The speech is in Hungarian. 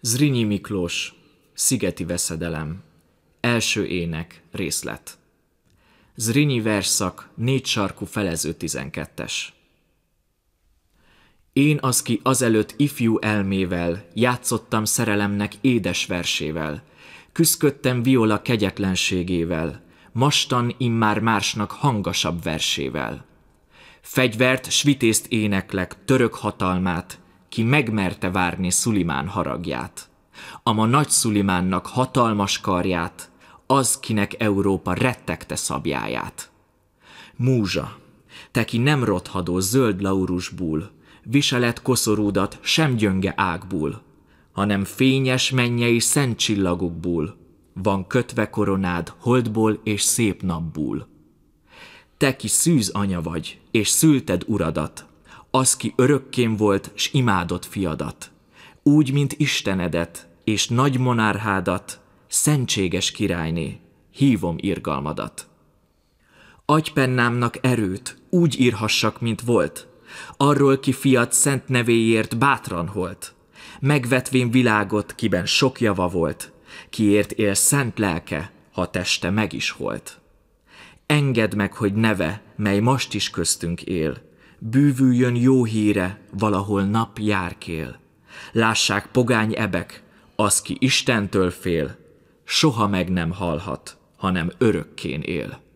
Zrinyi Miklós, Szigeti veszedelem, első ének, részlet. Zrinyi verszak, négy sarkú felező tizenkettes. Én az, ki azelőtt ifjú elmével, játszottam szerelemnek édes versével, küszködtem viola kegyetlenségével, mastan immár másnak hangasabb versével. Fegyvert, svitészt éneklek, török hatalmát, ki megmerte várni Szulimán haragját. Ama nagy Szulimánnak hatalmas karját, az, kinek Európa rettegte szabjáját. Múzsa, te ki nem rothadó zöld laurusból, viselet koszorúdat sem gyönge ágból, hanem fényes mennyei szent csillagokból, van kötve koronád holdból és szép napból. Te ki szűz anya vagy, és szülted uradat, az ki örökkén volt, s imádott fiadat, úgy, mint Istenedet, és nagy monárhádat, szentséges királyné, hívom irgalmadat. Adj pennámnak erőt, úgy írhassak, mint volt, arról ki fiat szent nevéért bátran holt, megvetvén világot, kiben sok java volt, kiért él szent lelke, ha teste meg is holt. Engedd meg, hogy neve, mely most is köztünk él, bűvüljön jó híre valahol nap járkél. Lássák pogány ebek, az ki Istentől fél, soha meg nem halhat, hanem örökkén él.